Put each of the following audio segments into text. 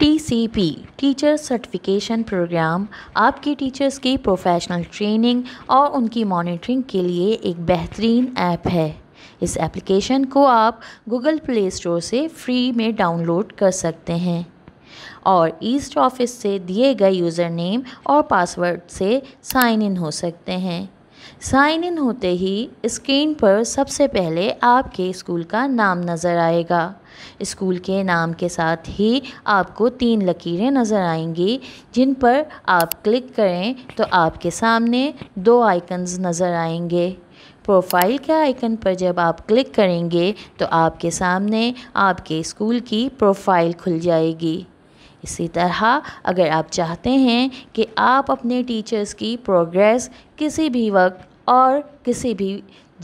P teacher certification program आपके teachers की professional training और उनकी मॉनिटरिंग के लिए एक बेहतरीन ऐप है इस एप्लीकेशन को आप गूगल प्ले स्टोर से फ्री में डाउनलोड कर सकते हैं और ईस्ट ऑफिस से दिए गए यूज़र नेम और पासवर्ड से साइन इन हो सकते हैं साइन इन होते ही स्क्रीन पर सबसे पहले आपके स्कूल का नाम नज़र आएगा स्कूल के नाम के साथ ही आपको तीन लकीरें नज़र आएंगी जिन पर आप क्लिक करें तो आपके सामने दो आइकन्स नज़र आएंगे प्रोफाइल के आइकन पर जब आप क्लिक करेंगे तो आपके सामने आपके स्कूल की प्रोफाइल खुल जाएगी इसी तरह अगर आप चाहते हैं कि आप अपने टीचर्स की प्रोग्रेस किसी भी वक्त और किसी भी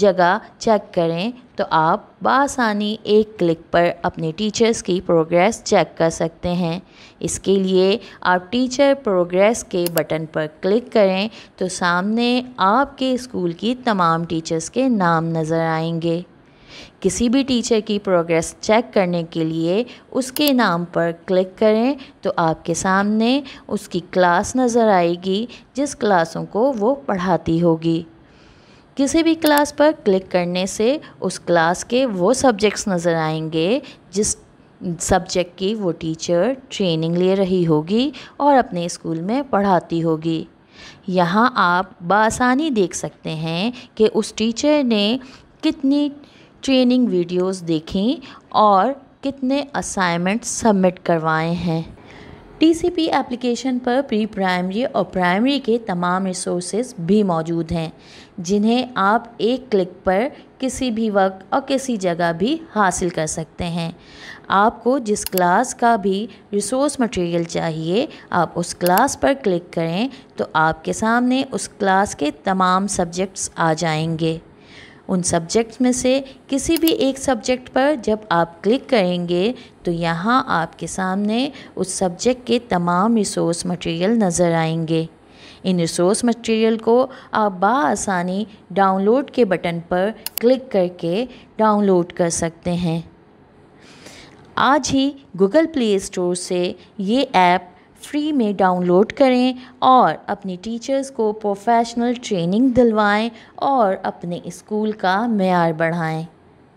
जगह चेक करें तो आप बासानी एक क्लिक पर अपने टीचर्स की प्रोग्रेस चेक कर सकते हैं इसके लिए आप टीचर प्रोग्रेस के बटन पर क्लिक करें तो सामने आपके स्कूल की तमाम टीचर्स के नाम नज़र आएंगे किसी भी टीचर की प्रोग्रेस चेक करने के लिए उसके नाम पर क्लिक करें तो आपके सामने उसकी क्लास नज़र आएगी जिस क्लासों को वो पढ़ाती होगी किसी भी क्लास पर क्लिक करने से उस क्लास के वो सब्जेक्ट्स नज़र आएंगे जिस सब्जेक्ट की वो टीचर ट्रेनिंग ले रही होगी और अपने स्कूल में पढ़ाती होगी यहाँ आप बासानी देख सकते हैं कि उस टीचर ने कितनी ट्रेनिंग वीडियोस देखें और कितने असाइनमेंट सबमिट करवाए हैं टीसीपी एप्लीकेशन पर प्री प्राइमरी और प्राइमरी के तमाम रिसोर्सेज भी मौजूद हैं जिन्हें आप एक क्लिक पर किसी भी वक्त और किसी जगह भी हासिल कर सकते हैं आपको जिस क्लास का भी रिसोर्स मटेरियल चाहिए आप उस क्लास पर क्लिक करें तो आपके सामने उस क्लास के तमाम सब्जेक्ट्स आ जाएंगे उन सब्जेक्ट्स में से किसी भी एक सब्जेक्ट पर जब आप क्लिक करेंगे तो यहाँ आपके सामने उस सब्जेक्ट के तमाम रिसोर्स मटेरियल नज़र आएंगे इन रिसोर्स मटेरियल को आप बसानी डाउनलोड के बटन पर क्लिक करके डाउनलोड कर सकते हैं आज ही गूगल प्ले स्टोर से ये ऐप फ्री में डाउनलोड करें और अपने टीचर्स को प्रोफेशनल ट्रेनिंग दिलवाएं और अपने स्कूल का मैार बढ़ाएं